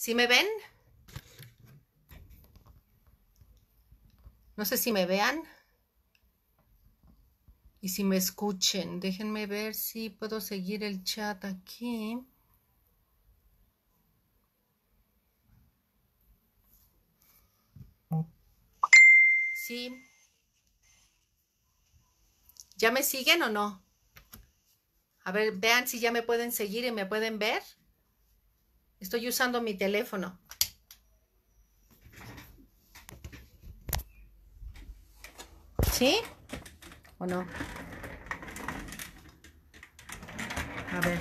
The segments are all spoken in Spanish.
si me ven? No sé si me vean. Y si me escuchen, déjenme ver si puedo seguir el chat aquí. Sí. ¿Ya me siguen o no? A ver, vean si ya me pueden seguir y me pueden ver. Estoy usando mi teléfono. ¿Sí? ¿O no? A ver.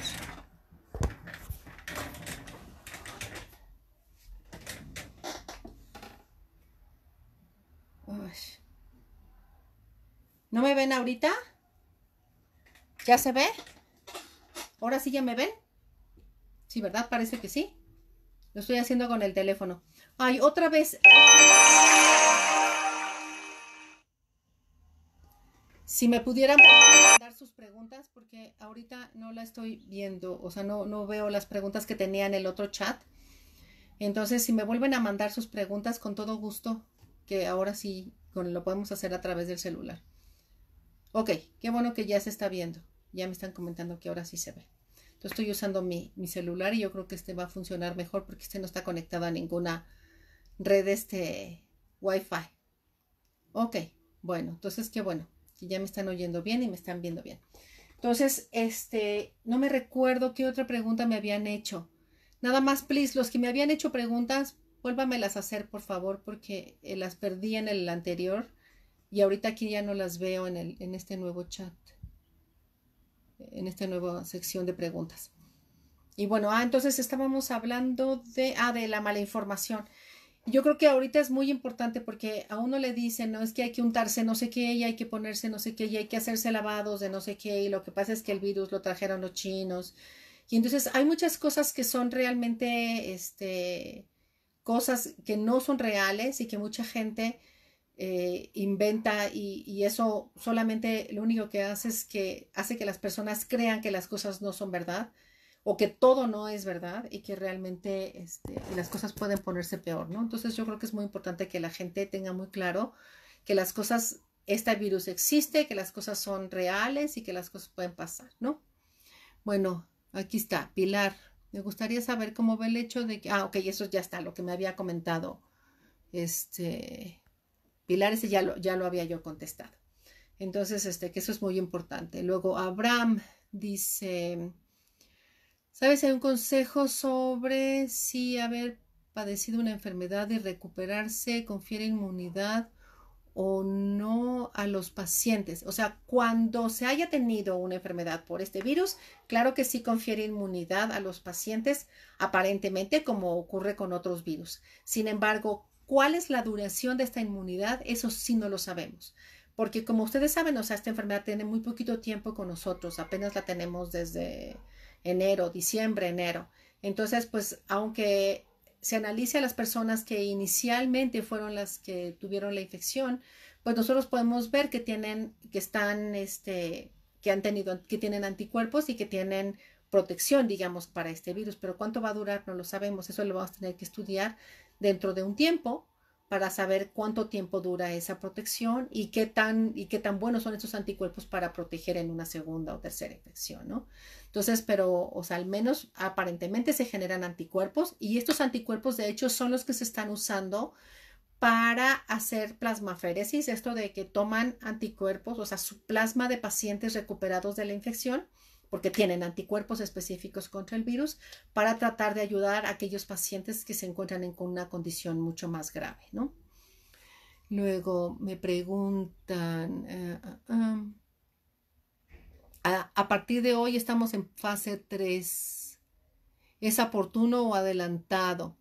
¿No me ven ahorita? ¿Ya se ve? ¿Ahora sí ya me ven? Sí, ¿verdad? Parece que sí. Lo estoy haciendo con el teléfono. Ay, otra vez. Si me pudieran mandar sus preguntas, porque ahorita no la estoy viendo, o sea, no, no veo las preguntas que tenía en el otro chat. Entonces, si me vuelven a mandar sus preguntas, con todo gusto, que ahora sí lo podemos hacer a través del celular. Ok, qué bueno que ya se está viendo. Ya me están comentando que ahora sí se ve estoy usando mi, celular y yo creo que este va a funcionar mejor porque este no está conectado a ninguna red este Wi-Fi. Ok, bueno, entonces qué bueno, que ya me están oyendo bien y me están viendo bien. Entonces, este, no me recuerdo qué otra pregunta me habían hecho. Nada más, please, los que me habían hecho preguntas, vuélvamelas a hacer, por favor, porque eh, las perdí en el anterior y ahorita aquí ya no las veo en, el, en este nuevo chat en esta nueva sección de preguntas. Y bueno, ah, entonces estábamos hablando de, ah, de la mala información. Yo creo que ahorita es muy importante porque a uno le dicen, no, es que hay que untarse no sé qué y hay que ponerse no sé qué y hay que hacerse lavados de no sé qué y lo que pasa es que el virus lo trajeron los chinos. Y entonces hay muchas cosas que son realmente, este, cosas que no son reales y que mucha gente eh, inventa y, eso solamente lo único que hace es que hace que las personas crean que las cosas no son verdad o que todo no es verdad y que realmente este, las cosas pueden ponerse peor, ¿no? Entonces yo creo que es muy importante que la gente tenga muy claro que las cosas, este virus existe, que las cosas son reales y que las cosas pueden pasar, ¿no? Bueno, aquí está, Pilar. Me gustaría saber cómo ve el hecho de que, ah, ok, eso ya está, lo que me había comentado, este, Pilar, ese ya lo, ya había yo contestado. Entonces, este, que eso es muy importante. Luego, Abraham dice, ¿sabes? Hay un consejo sobre si haber padecido una enfermedad y recuperarse confiere inmunidad o no a los pacientes. O sea, cuando se haya tenido una enfermedad por este virus, claro que sí confiere inmunidad a los pacientes, aparentemente como ocurre con otros virus. Sin embargo, ¿Cuál es la duración de esta inmunidad? Eso sí no lo sabemos. Porque como ustedes saben, o sea, esta enfermedad tiene muy poquito tiempo con nosotros. Apenas la tenemos desde enero, diciembre, enero. Entonces, pues aunque se analice a las personas que inicialmente fueron las que tuvieron la infección, pues nosotros podemos ver que tienen, que están, este, que han tenido, que tienen anticuerpos y que tienen protección, digamos, para este virus. Pero cuánto va a durar no lo sabemos. Eso lo vamos a tener que estudiar dentro de un tiempo para saber cuánto tiempo dura esa protección y qué tan, y qué tan buenos son esos anticuerpos para proteger en una segunda o tercera infección, ¿no? Entonces, pero, o sea, al menos aparentemente se generan anticuerpos y estos anticuerpos de hecho son los que se están usando para hacer plasmaféresis, esto de que toman anticuerpos, o sea, su plasma de pacientes recuperados de la infección porque tienen anticuerpos específicos contra el virus para tratar de ayudar a aquellos pacientes que se encuentran en una condición mucho más grave, Luego me preguntan, eh, eh, eh, a, partir de hoy estamos en fase 3, ¿es oportuno o adelantado?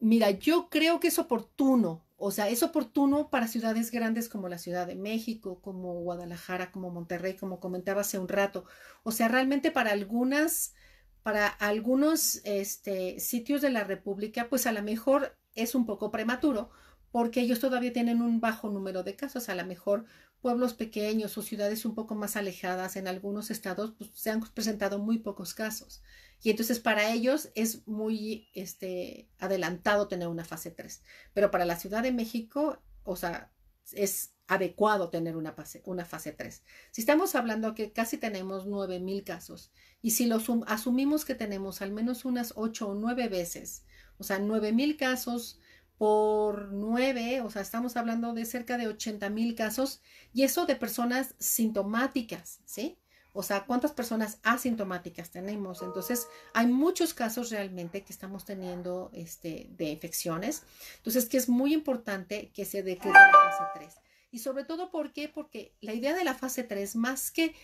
Mira, yo creo que es oportuno o sea, es oportuno para ciudades grandes como la Ciudad de México, como Guadalajara, como Monterrey, como comentaba hace un rato. O sea, realmente para algunas, para algunos este, sitios de la República, pues a lo mejor es un poco prematuro, porque ellos todavía tienen un bajo número de casos. A lo mejor pueblos pequeños o ciudades un poco más alejadas, en algunos estados, pues, se han presentado muy pocos casos. Y entonces para ellos es muy este, adelantado tener una fase 3. Pero para la Ciudad de México, o sea, es adecuado tener una fase, una fase 3. Si estamos hablando que casi tenemos 9.000 casos y si los asumimos que tenemos al menos unas 8 o 9 veces, o sea, 9.000 casos por nueve, o sea, estamos hablando de cerca de 80 mil casos, y eso de personas sintomáticas, ¿sí? O sea, ¿cuántas personas asintomáticas tenemos? Entonces, hay muchos casos realmente que estamos teniendo este, de infecciones. Entonces, que es muy importante que se declare la fase 3. Y sobre todo, ¿por qué? Porque la idea de la fase 3, más que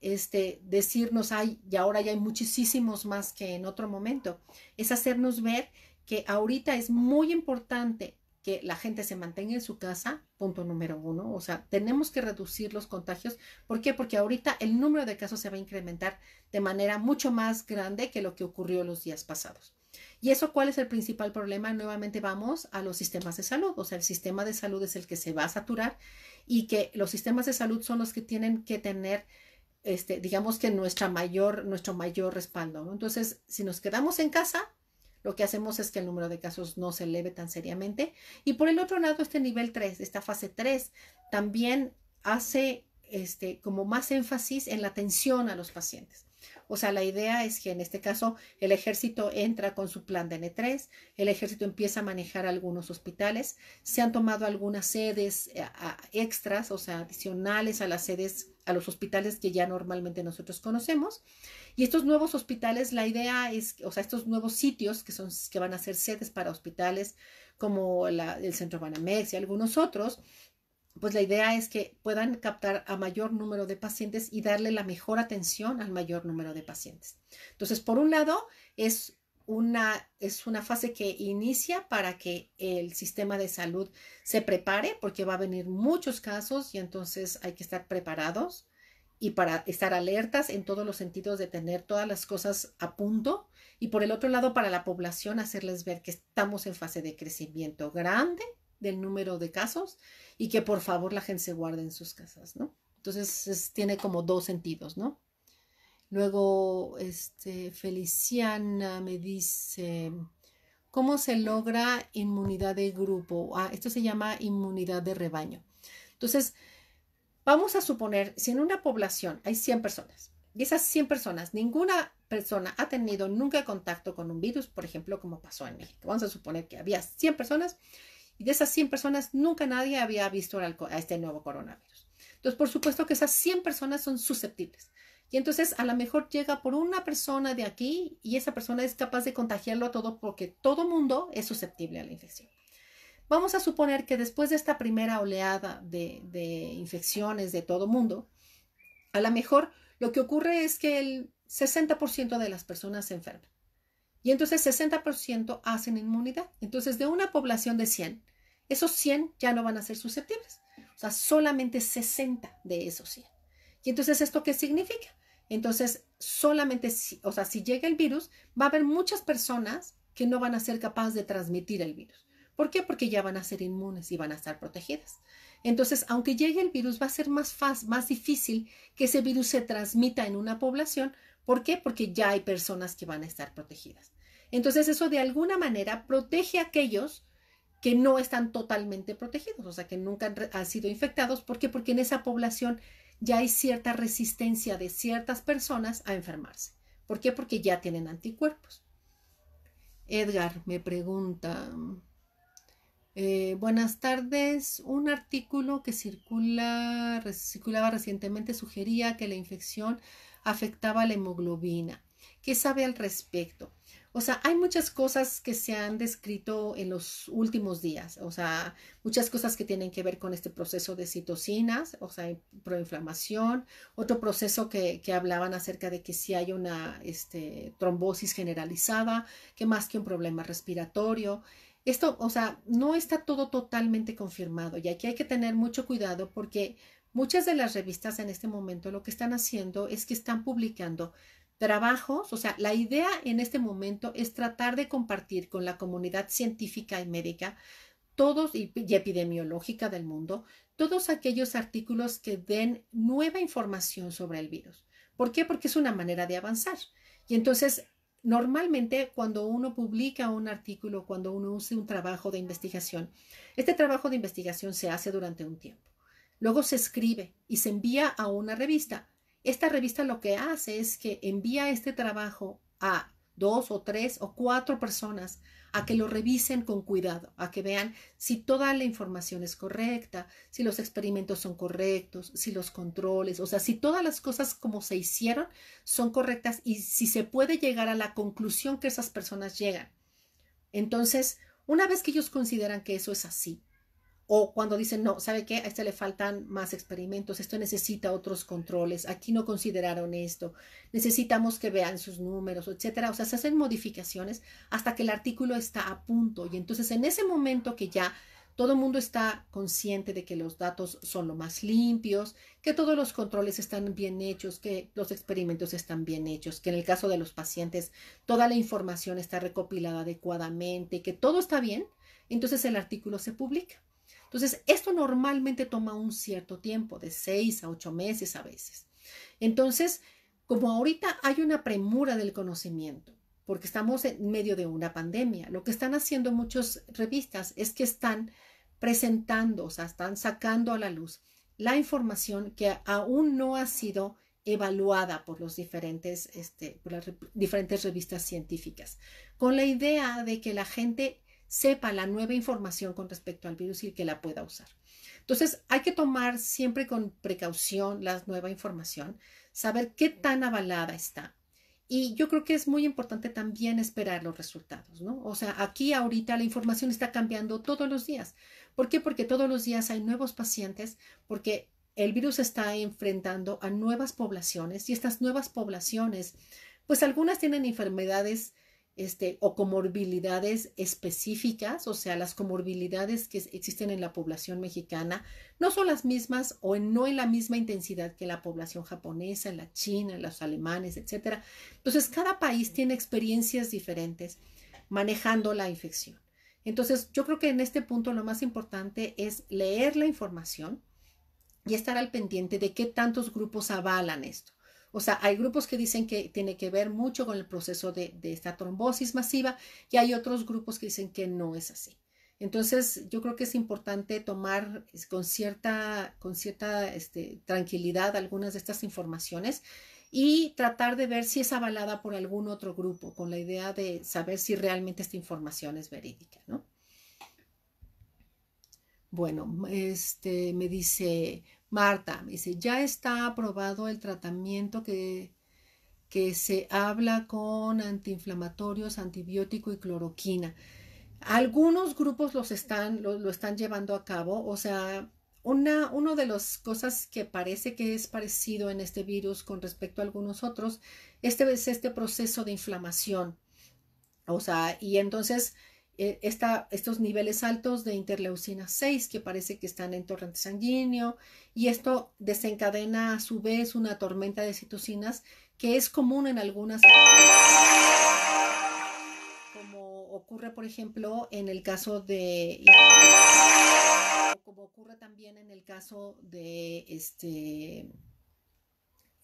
este, decirnos, hay, y ahora ya hay muchísimos más que en otro momento, es hacernos ver que ahorita es muy importante que la gente se mantenga en su casa, punto número uno. O sea, tenemos que reducir los contagios. ¿Por qué? Porque ahorita el número de casos se va a incrementar de manera mucho más grande que lo que ocurrió los días pasados. ¿Y eso cuál es el principal problema? Nuevamente vamos a los sistemas de salud. O sea, el sistema de salud es el que se va a saturar y que los sistemas de salud son los que tienen que tener, este, digamos que nuestra mayor, nuestro mayor respaldo. Entonces, si nos quedamos en casa, lo que hacemos es que el número de casos no se eleve tan seriamente. Y por el otro lado, este nivel 3, esta fase 3, también hace este, como más énfasis en la atención a los pacientes. O sea, la idea es que en este caso el ejército entra con su plan de N3, el ejército empieza a manejar algunos hospitales, se han tomado algunas sedes eh, extras, o sea, adicionales a las sedes, a los hospitales que ya normalmente nosotros conocemos. Y estos nuevos hospitales, la idea es, o sea, estos nuevos sitios que, son, que van a ser sedes para hospitales como el Centro Banamex y algunos otros, pues la idea es que puedan captar a mayor número de pacientes y darle la mejor atención al mayor número de pacientes. Entonces, por un lado, es una, es una fase que inicia para que el sistema de salud se prepare, porque va a venir muchos casos y entonces hay que estar preparados y para estar alertas en todos los sentidos de tener todas las cosas a punto. Y por el otro lado, para la población, hacerles ver que estamos en fase de crecimiento grande del número de casos y que por favor la gente se guarde en sus casas, ¿no? Entonces tiene como dos sentidos, ¿no? Luego, este, Feliciana me dice, ¿cómo se logra inmunidad de grupo? Ah, esto se llama inmunidad de rebaño. Entonces, vamos a suponer, si en una población hay 100 personas, y esas 100 personas, ninguna persona ha tenido nunca contacto con un virus, por ejemplo, como pasó en México. Vamos a suponer que había 100 personas y de esas 100 personas, nunca nadie había visto a este nuevo coronavirus. Entonces, por supuesto que esas 100 personas son susceptibles. Y entonces a lo mejor llega por una persona de aquí y esa persona es capaz de contagiarlo a todo porque todo mundo es susceptible a la infección. Vamos a suponer que después de esta primera oleada de, de infecciones de todo mundo, a lo mejor lo que ocurre es que el 60% de las personas se enferman. Y entonces 60% hacen inmunidad. Entonces de una población de 100, esos 100 ya no van a ser susceptibles. O sea, solamente 60 de esos 100. Y entonces esto qué significa? Entonces solamente, si, o sea, si llega el virus, va a haber muchas personas que no van a ser capaces de transmitir el virus. ¿Por qué? Porque ya van a ser inmunes y van a estar protegidas. Entonces, aunque llegue el virus, va a ser más, fácil, más difícil que ese virus se transmita en una población ¿Por qué? Porque ya hay personas que van a estar protegidas. Entonces eso de alguna manera protege a aquellos que no están totalmente protegidos, o sea, que nunca han, sido infectados. ¿Por qué? Porque en esa población ya hay cierta resistencia de ciertas personas a enfermarse. ¿Por qué? Porque ya tienen anticuerpos. Edgar me pregunta, eh, buenas tardes, un artículo que circula, circulaba recientemente sugería que la infección afectaba la hemoglobina. ¿Qué sabe al respecto? O sea, hay muchas cosas que se han descrito en los últimos días, o sea, muchas cosas que tienen que ver con este proceso de citocinas, o sea, proinflamación, otro proceso que, hablaban acerca de que si hay una este, trombosis generalizada, que más que un problema respiratorio. Esto, o sea, no está todo totalmente confirmado y aquí hay que tener mucho cuidado porque Muchas de las revistas en este momento lo que están haciendo es que están publicando trabajos, o sea, la idea en este momento es tratar de compartir con la comunidad científica y médica todos y, epidemiológica del mundo, todos aquellos artículos que den nueva información sobre el virus. ¿Por qué? Porque es una manera de avanzar. Y entonces, normalmente cuando uno publica un artículo, cuando uno hace un trabajo de investigación, este trabajo de investigación se hace durante un tiempo. Luego se escribe y se envía a una revista. Esta revista lo que hace es que envía este trabajo a dos o tres o cuatro personas a que lo revisen con cuidado, a que vean si toda la información es correcta, si los experimentos son correctos, si los controles, o sea, si todas las cosas como se hicieron son correctas y si se puede llegar a la conclusión que esas personas llegan. Entonces, una vez que ellos consideran que eso es así, o cuando dicen, no, ¿sabe qué? A este le faltan más experimentos, esto necesita otros controles, aquí no consideraron esto, necesitamos que vean sus números, etcétera. O sea, se hacen modificaciones hasta que el artículo está a punto. Y entonces en ese momento que ya todo el mundo está consciente de que los datos son lo más limpios, que todos los controles están bien hechos, que los experimentos están bien hechos, que en el caso de los pacientes toda la información está recopilada adecuadamente, que todo está bien, entonces el artículo se publica. Entonces, esto normalmente toma un cierto tiempo, de seis a ocho meses a veces. Entonces, como ahorita hay una premura del conocimiento, porque estamos en medio de una pandemia, lo que están haciendo muchas revistas es que están presentando, o sea, están sacando a la luz la información que aún no ha sido evaluada por, los diferentes, este, las diferentes revistas científicas, con la idea de que la gente sepa la nueva información con respecto al virus y que la pueda usar. Entonces, hay que tomar siempre con precaución la nueva información, saber qué tan avalada está. Y yo creo que es muy importante también esperar los resultados, ¿no? O sea, aquí ahorita la información está cambiando todos los días. ¿Por qué? Porque todos los días hay nuevos pacientes, porque el virus está enfrentando a nuevas poblaciones y estas nuevas poblaciones, pues algunas tienen enfermedades este, o comorbilidades específicas, o sea, las comorbilidades que existen en la población mexicana no son las mismas o no en la misma intensidad que la población japonesa, la china, los alemanes, etc. Entonces, cada país tiene experiencias diferentes manejando la infección. Entonces, yo creo que en este punto lo más importante es leer la información y estar al pendiente de qué tantos grupos avalan esto. O sea, hay grupos que dicen que tiene que ver mucho con el proceso de, esta trombosis masiva y hay otros grupos que dicen que no es así. Entonces, yo creo que es importante tomar con cierta, con cierta este, tranquilidad algunas de estas informaciones y tratar de ver si es avalada por algún otro grupo, con la idea de saber si realmente esta información es verídica, ¿no? Bueno, este me dice Marta, dice, ya está aprobado el tratamiento que, que se habla con antiinflamatorios, antibiótico y cloroquina. Algunos grupos los están, lo, están llevando a cabo, o sea, una, una de las cosas que parece que es parecido en este virus con respecto a algunos otros, este es este proceso de inflamación. O sea, y entonces eh, estos niveles altos de interleucina 6 que parece que están en torrente sanguíneo y esto desencadena a su vez una tormenta de citocinas que es común en algunas como ocurre por ejemplo en el caso de como ocurre también en el caso de este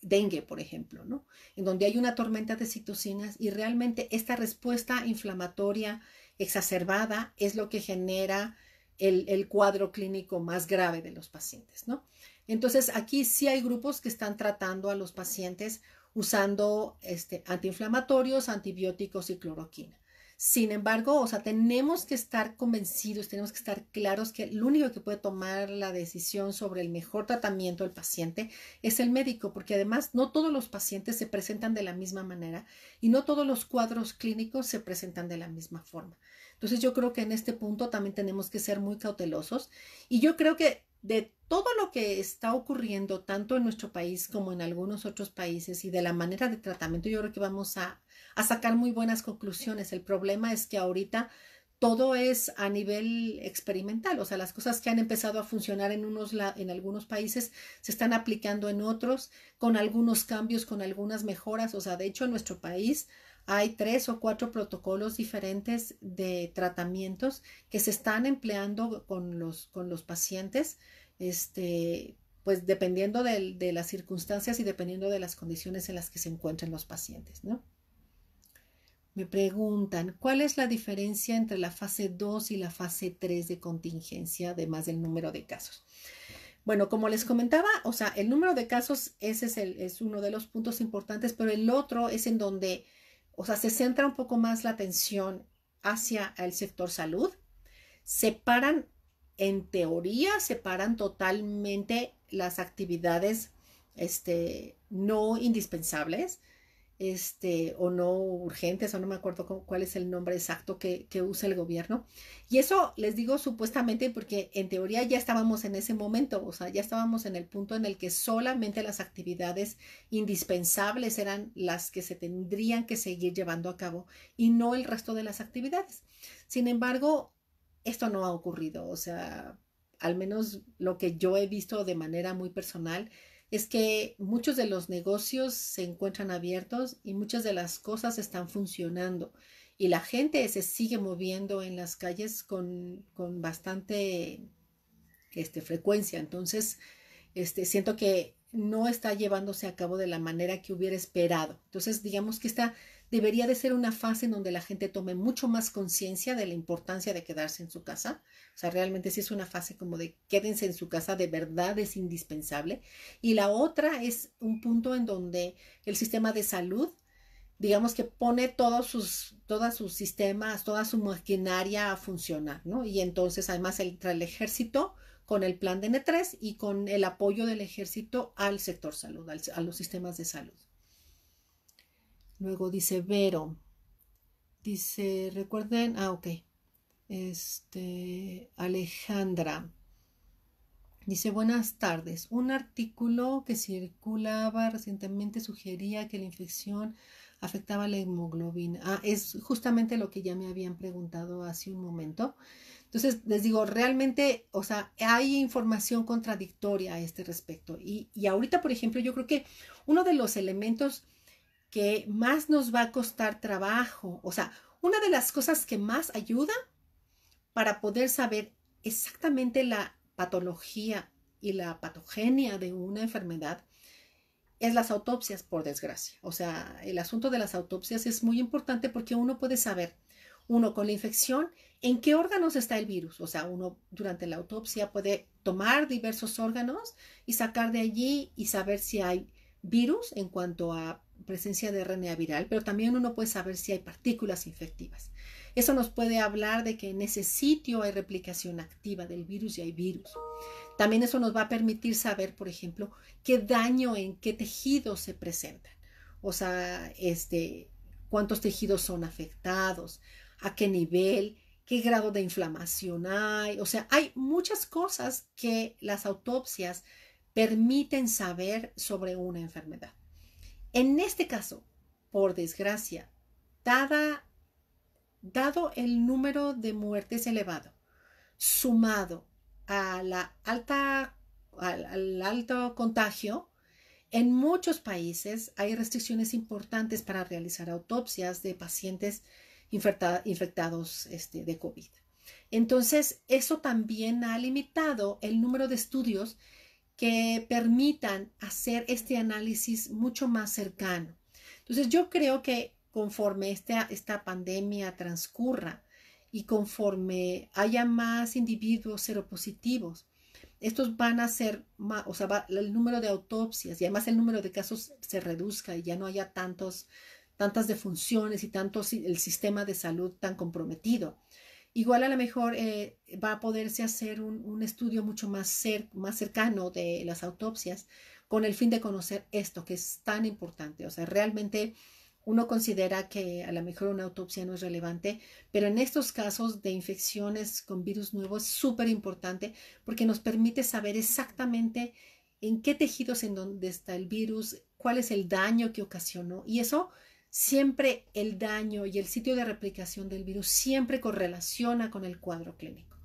dengue, por ejemplo, ¿no? En donde hay una tormenta de citocinas y realmente esta respuesta inflamatoria exacerbada es lo que genera el, cuadro clínico más grave de los pacientes, ¿no? Entonces, aquí sí hay grupos que están tratando a los pacientes usando este, antiinflamatorios, antibióticos y cloroquina. Sin embargo, o sea, tenemos que estar convencidos, tenemos que estar claros que el único que puede tomar la decisión sobre el mejor tratamiento del paciente es el médico, porque además no todos los pacientes se presentan de la misma manera y no todos los cuadros clínicos se presentan de la misma forma. Entonces yo creo que en este punto también tenemos que ser muy cautelosos y yo creo que de todo lo que está ocurriendo tanto en nuestro país como en algunos otros países y de la manera de tratamiento, yo creo que vamos a a sacar muy buenas conclusiones. El problema es que ahorita todo es a nivel experimental, o sea, las cosas que han empezado a funcionar en, unos en algunos países se están aplicando en otros, con algunos cambios, con algunas mejoras, o sea, de hecho en nuestro país hay tres o cuatro protocolos diferentes de tratamientos que se están empleando con los, con los pacientes, este, pues dependiendo de, de las circunstancias y dependiendo de las condiciones en las que se encuentren los pacientes, ¿no? Me preguntan, ¿cuál es la diferencia entre la fase 2 y la fase 3 de contingencia, además del número de casos? Bueno, como les comentaba, o sea, el número de casos, ese es, es uno de los puntos importantes, pero el otro es en donde, o sea, se centra un poco más la atención hacia el sector salud. Separan, en teoría, separan totalmente las actividades este, no indispensables este, o no urgentes, o no me acuerdo cuál es el nombre exacto que, que, usa el gobierno. Y eso les digo supuestamente porque en teoría ya estábamos en ese momento, o sea, ya estábamos en el punto en el que solamente las actividades indispensables eran las que se tendrían que seguir llevando a cabo y no el resto de las actividades. Sin embargo, esto no ha ocurrido, o sea, al menos lo que yo he visto de manera muy personal, es que muchos de los negocios se encuentran abiertos y muchas de las cosas están funcionando y la gente se sigue moviendo en las calles con, bastante este, frecuencia. Entonces, este, siento que no está llevándose a cabo de la manera que hubiera esperado. Entonces, digamos que está debería de ser una fase en donde la gente tome mucho más conciencia de la importancia de quedarse en su casa. O sea, realmente sí es una fase como de quédense en su casa, de verdad es indispensable. Y la otra es un punto en donde el sistema de salud, digamos que pone todos sus, todos sus sistemas, toda su maquinaria a funcionar, ¿no? Y entonces además entra el ejército con el plan de N3 y con el apoyo del ejército al sector salud, a los sistemas de salud. Luego dice Vero. Dice, recuerden, ah, ok. Este, Alejandra. Dice, buenas tardes. Un artículo que circulaba recientemente sugería que la infección afectaba la hemoglobina. Ah, es justamente lo que ya me habían preguntado hace un momento. Entonces, les digo, realmente, o sea, hay información contradictoria a este respecto. Y, y ahorita, por ejemplo, yo creo que uno de los elementos que más nos va a costar trabajo. O sea, una de las cosas que más ayuda para poder saber exactamente la patología y la patogenia de una enfermedad es las autopsias, por desgracia. O sea, el asunto de las autopsias es muy importante porque uno puede saber, uno con la infección, en qué órganos está el virus. O sea, uno durante la autopsia puede tomar diversos órganos y sacar de allí y saber si hay virus en cuanto a presencia de RNA viral, pero también uno puede saber si hay partículas infectivas. Eso nos puede hablar de que en ese sitio hay replicación activa del virus y hay virus. También eso nos va a permitir saber, por ejemplo, qué daño en qué tejido se presenta. O sea, este, cuántos tejidos son afectados, a qué nivel, qué grado de inflamación hay. O sea, hay muchas cosas que las autopsias permiten saber sobre una enfermedad. En este caso, por desgracia, dado el número de muertes elevado, sumado a la alta, al, alto contagio, en muchos países hay restricciones importantes para realizar autopsias de pacientes infectados este, de COVID. Entonces, eso también ha limitado el número de estudios que permitan hacer este análisis mucho más cercano. Entonces yo creo que conforme este, esta, pandemia transcurra y conforme haya más individuos seropositivos, estos van a ser más, o sea, el número de autopsias y además el número de casos se reduzca y ya no haya tantos, tantas defunciones y tanto el sistema de salud tan comprometido. Igual a lo mejor eh, va a poderse hacer un, estudio mucho más, más cercano de las autopsias con el fin de conocer esto que es tan importante. O sea, realmente uno considera que a lo mejor una autopsia no es relevante, pero en estos casos de infecciones con virus nuevos es súper importante porque nos permite saber exactamente en qué tejidos en dónde está el virus, cuál es el daño que ocasionó y eso siempre el daño y el sitio de replicación del virus siempre correlaciona con el cuadro clínico.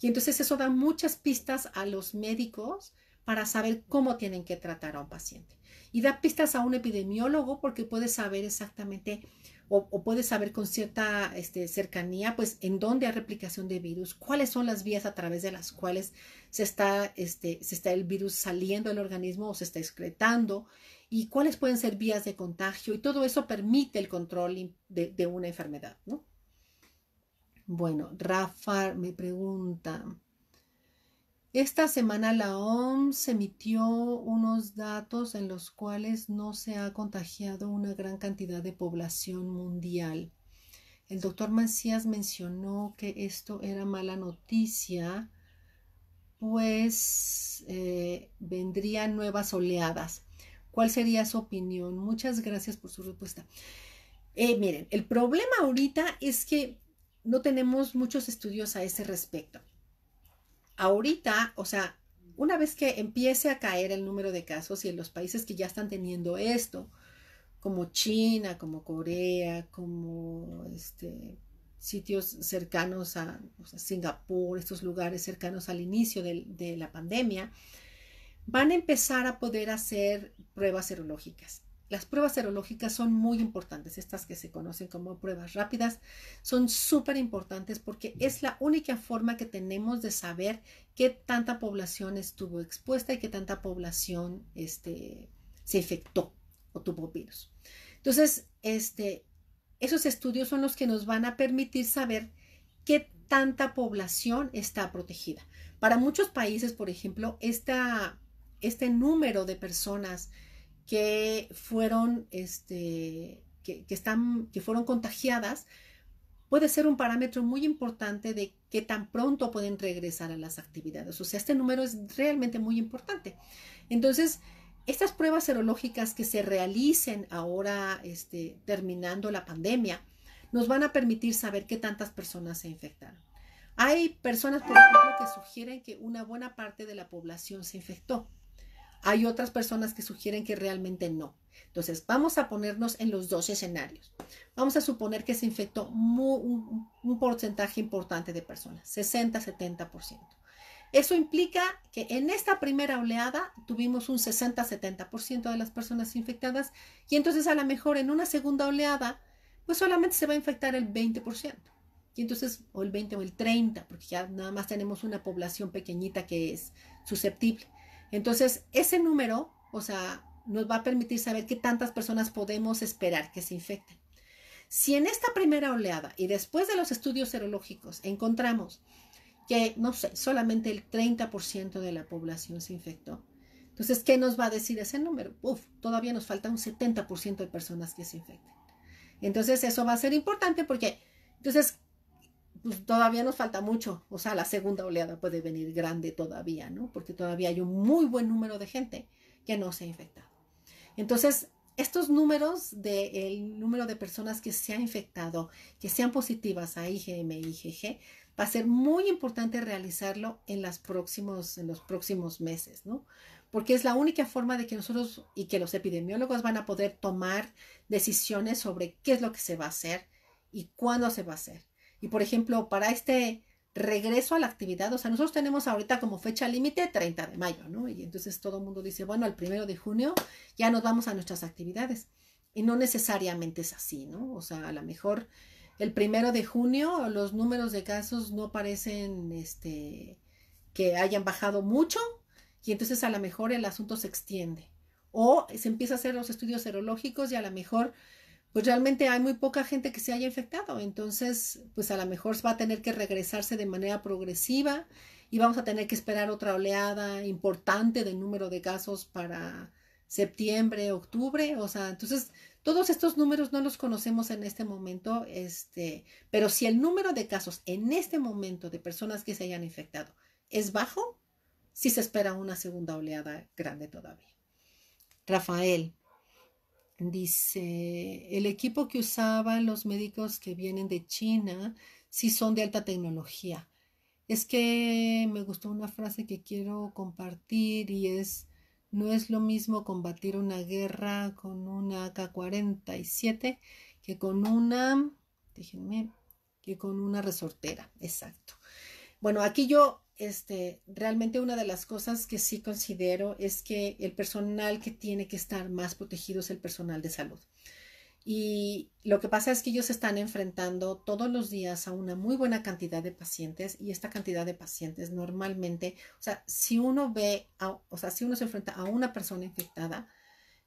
Y entonces eso da muchas pistas a los médicos para saber cómo tienen que tratar a un paciente. Y da pistas a un epidemiólogo porque puede saber exactamente o, puede puedes saber con cierta este, cercanía, pues en dónde hay replicación de virus, cuáles son las vías a través de las cuales se está, este, se está el virus saliendo del organismo o se está excretando y cuáles pueden ser vías de contagio y todo eso permite el control de, de una enfermedad, ¿no? Bueno, Rafa me pregunta, esta semana la OMS emitió unos datos en los cuales no se ha contagiado una gran cantidad de población mundial. El doctor Macías mencionó que esto era mala noticia, pues eh, vendrían nuevas oleadas. ¿Cuál sería su opinión? Muchas gracias por su respuesta. Eh, miren, el problema ahorita es que no tenemos muchos estudios a ese respecto ahorita, o sea, una vez que empiece a caer el número de casos y en los países que ya están teniendo esto, como China, como Corea, como este, sitios cercanos a Singapur, estos lugares cercanos al inicio de la pandemia, van a empezar a poder hacer pruebas serológicas. Las pruebas serológicas son muy importantes, estas que se conocen como pruebas rápidas, son súper importantes porque es la única forma que tenemos de saber qué tanta población estuvo expuesta y qué tanta población este, se infectó o tuvo virus. Entonces, este, esos estudios son los que nos van a permitir saber qué tanta población está protegida. Para muchos países, por ejemplo, este número de personas que fueron, este, que, están, que fueron contagiadas, puede ser un parámetro muy importante de qué tan pronto pueden regresar a las actividades. O sea, este número es realmente muy importante. Entonces, estas pruebas serológicas que se realicen ahora este, terminando la pandemia nos van a permitir saber qué tantas personas se infectaron. Hay personas, por ejemplo, que sugieren que una buena parte de la población se infectó. Hay otras personas que sugieren que realmente no. Entonces, vamos a ponernos en los dos escenarios. Vamos a suponer que se infectó un, un, porcentaje importante de personas, 60-70%. Eso implica que en esta primera oleada tuvimos un 60-70% de las personas infectadas y entonces a lo mejor en una segunda oleada, pues solamente se va a infectar el 20%. Y entonces, o el 20 o el 30, porque ya nada más tenemos una población pequeñita que es susceptible. Entonces, ese número, o sea, nos va a permitir saber qué tantas personas podemos esperar que se infecten. Si en esta primera oleada y después de los estudios serológicos encontramos que, no sé, solamente el 30% de la población se infectó, entonces, ¿qué nos va a decir ese número? Uf, todavía nos falta un 70% de personas que se infecten. Entonces, eso va a ser importante porque, entonces, pues, todavía nos falta mucho, o sea, la segunda oleada puede venir grande todavía, ¿no? Porque todavía hay un muy buen número de gente que no se ha infectado. Entonces, estos números del número de personas que se han infectado, que sean positivas a IgM y IgG, va a ser muy importante realizarlo en, en los próximos meses, ¿no? Porque es la única forma de que nosotros y que los epidemiólogos van a poder tomar decisiones sobre qué es lo que se va a hacer y cuándo se va a hacer y por ejemplo, para este regreso a la actividad, o sea, nosotros tenemos ahorita como fecha límite 30 de mayo, ¿no? Y entonces todo el mundo dice, bueno, el primero de junio ya nos vamos a nuestras actividades. Y no necesariamente es así, ¿no? O sea, a lo mejor el primero de junio los números de casos no parecen este, que hayan bajado mucho y entonces a lo mejor el asunto se extiende. O se empieza a hacer los estudios serológicos y a lo mejor pues realmente hay muy poca gente que se haya infectado. Entonces, pues a lo mejor va a tener que regresarse de manera progresiva y vamos a tener que esperar otra oleada importante de número de casos para septiembre, octubre. O sea, entonces todos estos números no los conocemos en este momento, este, pero si el número de casos en este momento de personas que se hayan infectado es bajo, sí se espera una segunda oleada grande todavía. Rafael, Dice, el equipo que usaban los médicos que vienen de China sí son de alta tecnología. Es que me gustó una frase que quiero compartir y es, no es lo mismo combatir una guerra con una AK-47 que con una, déjenme, que con una resortera, exacto. Bueno, aquí yo este, realmente una de las cosas que sí considero es que el personal que tiene que estar más protegido es el personal de salud. Y lo que pasa es que ellos están enfrentando todos los días a una muy buena cantidad de pacientes y esta cantidad de pacientes normalmente, o sea, si uno ve, o sea, si uno se enfrenta a una persona infectada,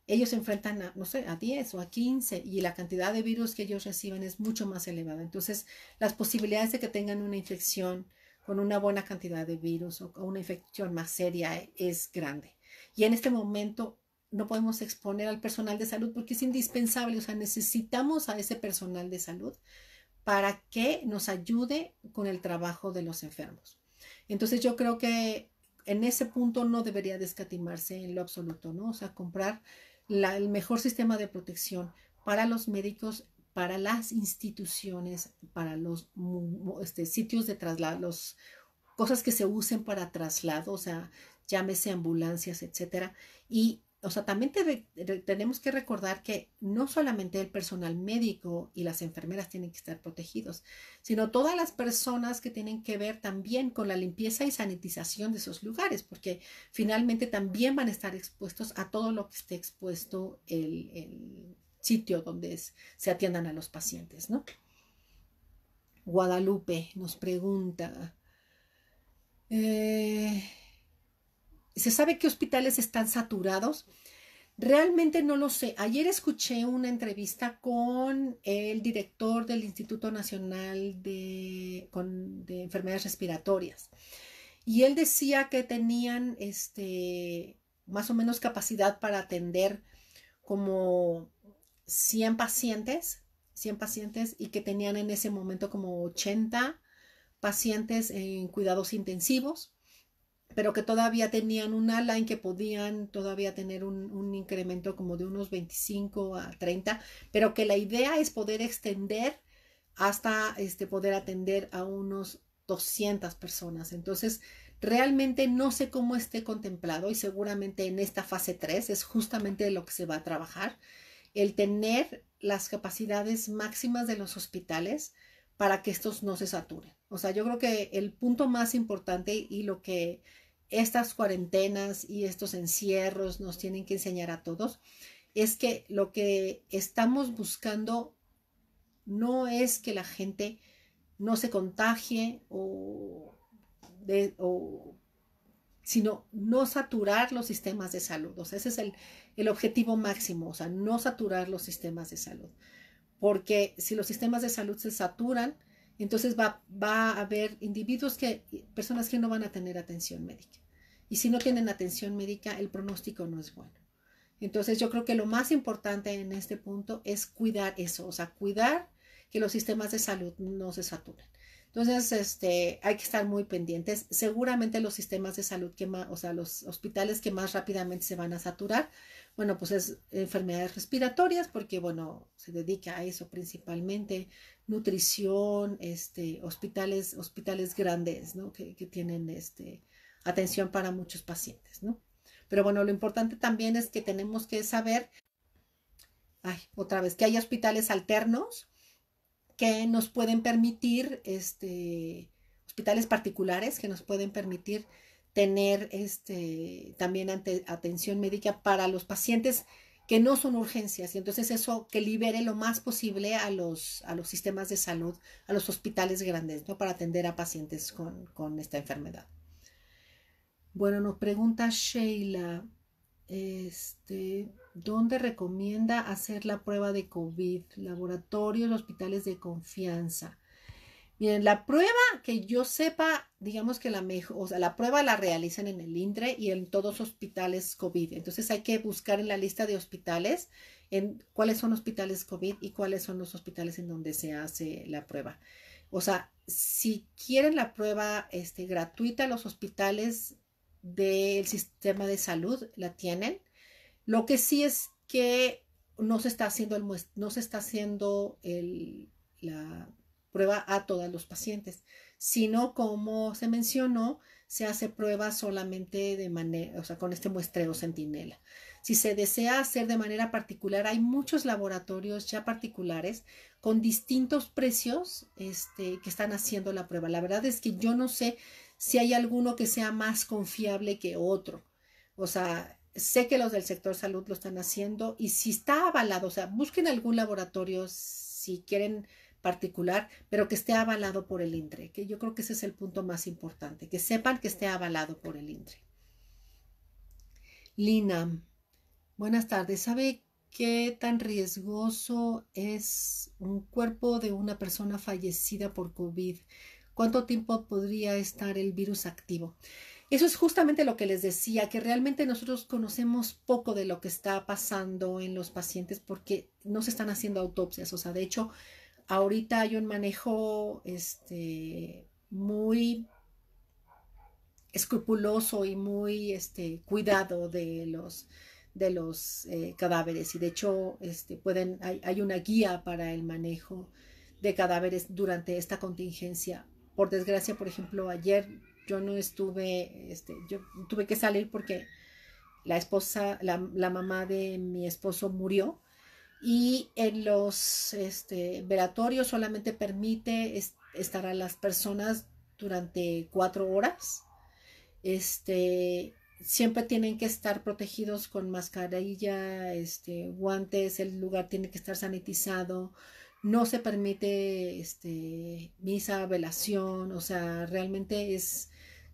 ellos se enfrentan a, no sé, a 10 o a 15 y la cantidad de virus que ellos reciben es mucho más elevada. Entonces, las posibilidades de que tengan una infección con una buena cantidad de virus o una infección más seria eh, es grande. Y en este momento no podemos exponer al personal de salud porque es indispensable, o sea, necesitamos a ese personal de salud para que nos ayude con el trabajo de los enfermos. Entonces yo creo que en ese punto no debería descatimarse en lo absoluto, ¿no? O sea, comprar el mejor sistema de protección para los médicos para las instituciones, para los este, sitios de traslado, cosas que se usen para traslado, o sea, llámese ambulancias, etcétera. Y, o sea, también tenemos que recordar que no solamente el personal médico y las enfermeras tienen que estar protegidos, sino todas las personas que tienen que ver también con la limpieza y sanitización de esos lugares, porque finalmente también van a estar expuestos a todo lo que esté expuesto el sitio donde se atiendan a los pacientes, ¿no? Guadalupe nos pregunta, eh, ¿se sabe qué hospitales están saturados? Realmente no lo sé. Ayer escuché una entrevista con el director del Instituto Nacional de, de Enfermedades Respiratorias y él decía que tenían este, más o menos capacidad para atender como 100 pacientes, 100 pacientes y que tenían en ese momento como 80 pacientes en cuidados intensivos, pero que todavía tenían un ala en que podían todavía tener un, incremento como de unos 25 a 30, pero que la idea es poder extender hasta este, poder atender a unos 200 personas. Entonces, realmente no sé cómo esté contemplado y seguramente en esta fase 3 es justamente lo que se va a trabajar el tener las capacidades máximas de los hospitales para que estos no se saturen. O sea, yo creo que el punto más importante y lo que estas cuarentenas y estos encierros nos tienen que enseñar a todos es que lo que estamos buscando no es que la gente no se contagie o, o sino no saturar los sistemas de salud. O sea, ese es el, objetivo máximo, o sea, no saturar los sistemas de salud. Porque si los sistemas de salud se saturan, entonces va, a haber individuos que, personas que no van a tener atención médica. Y si no tienen atención médica, el pronóstico no es bueno. Entonces yo creo que lo más importante en este punto es cuidar eso, o sea, cuidar que los sistemas de salud no se saturen. Entonces, este, hay que estar muy pendientes. Seguramente los sistemas de salud que más, o sea, los hospitales que más rápidamente se van a saturar, bueno, pues es enfermedades respiratorias, porque bueno, se dedica a eso principalmente, nutrición, este, hospitales, hospitales grandes, ¿no? Que, tienen este, atención para muchos pacientes, ¿no? Pero bueno, lo importante también es que tenemos que saber, ay, otra vez, que hay hospitales alternos que nos pueden permitir, este, hospitales particulares que nos pueden permitir tener este, también atención médica para los pacientes que no son urgencias. Y entonces eso que libere lo más posible a los, a los sistemas de salud, a los hospitales grandes, ¿no? Para atender a pacientes con, con esta enfermedad. Bueno, nos pregunta Sheila, este, donde recomienda hacer la prueba de COVID, laboratorios, hospitales de confianza. Miren, la prueba que yo sepa, digamos que la mejor, o sea, la prueba la realizan en el INDRE y en todos hospitales COVID. Entonces hay que buscar en la lista de hospitales en cuáles son hospitales COVID y cuáles son los hospitales en donde se hace la prueba. O sea, si quieren la prueba este, gratuita, los hospitales del sistema de salud la tienen. Lo que sí es que no se está haciendo, el, no se está haciendo la prueba a todos los pacientes, sino como se mencionó, se hace prueba solamente de manera, o sea, con este muestreo centinela. Si se desea hacer de manera particular, hay muchos laboratorios ya particulares con distintos precios este, que están haciendo la prueba. La verdad es que yo no sé si hay alguno que sea más confiable que otro. O sea, sé que los del sector salud lo están haciendo y si está avalado, o sea, busquen algún laboratorio si quieren particular, pero que esté avalado por el INTRE. que yo creo que ese es el punto más importante, que sepan que esté avalado por el INDRE. Lina, buenas tardes. ¿Sabe qué tan riesgoso es un cuerpo de una persona fallecida por COVID? cuánto tiempo podría estar el virus activo. Eso es justamente lo que les decía, que realmente nosotros conocemos poco de lo que está pasando en los pacientes porque no se están haciendo autopsias. O sea, de hecho, ahorita hay un manejo este, muy escrupuloso y muy este, cuidado de los, de los eh, cadáveres. Y de hecho, este, pueden, hay una guía para el manejo de cadáveres durante esta contingencia por desgracia, por ejemplo, ayer yo no estuve, este, yo tuve que salir porque la esposa, la, mamá de mi esposo murió y en los este, solamente permite estar a las personas durante cuatro horas. Este, siempre tienen que estar protegidos con mascarilla, este, guantes, el lugar tiene que estar sanitizado, no se permite este, misa, velación, o sea, realmente es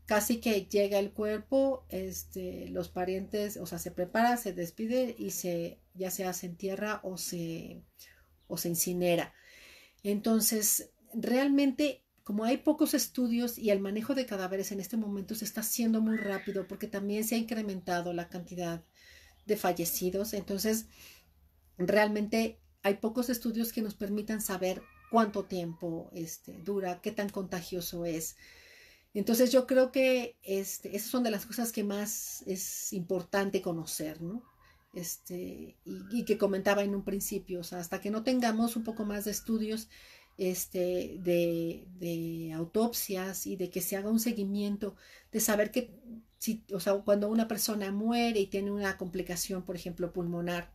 casi que llega el cuerpo, este, los parientes, o sea, se prepara, se despide y se, ya sea se entierra o se, o se incinera. Entonces, realmente, como hay pocos estudios y el manejo de cadáveres en este momento se está haciendo muy rápido porque también se ha incrementado la cantidad de fallecidos, entonces, realmente hay pocos estudios que nos permitan saber cuánto tiempo este, dura, qué tan contagioso es. Entonces yo creo que este, esas son de las cosas que más es importante conocer, ¿no? Este, y, que comentaba en un principio, o sea, hasta que no tengamos un poco más de estudios este, de, autopsias y de que se haga un seguimiento, de saber que, cuando una persona muere y tiene una complicación, por ejemplo, pulmonar,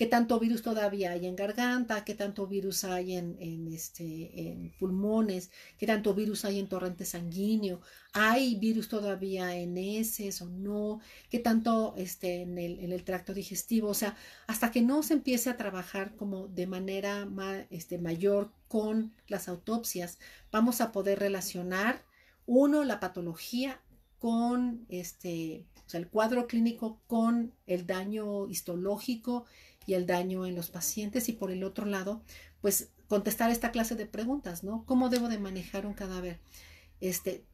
qué tanto virus todavía hay en garganta, qué tanto virus hay en, este, en pulmones, qué tanto virus hay en torrente sanguíneo, hay virus todavía en heces o no, qué tanto este, en, el, tracto digestivo, o sea, hasta que no se empiece a trabajar como de manera este, mayor con las autopsias, vamos a poder relacionar, uno, la patología con este, el cuadro clínico con el daño histológico y el daño en los pacientes y por el otro lado, pues contestar esta clase de preguntas, ¿no? ¿Cómo debo de manejar un cadáver? Este,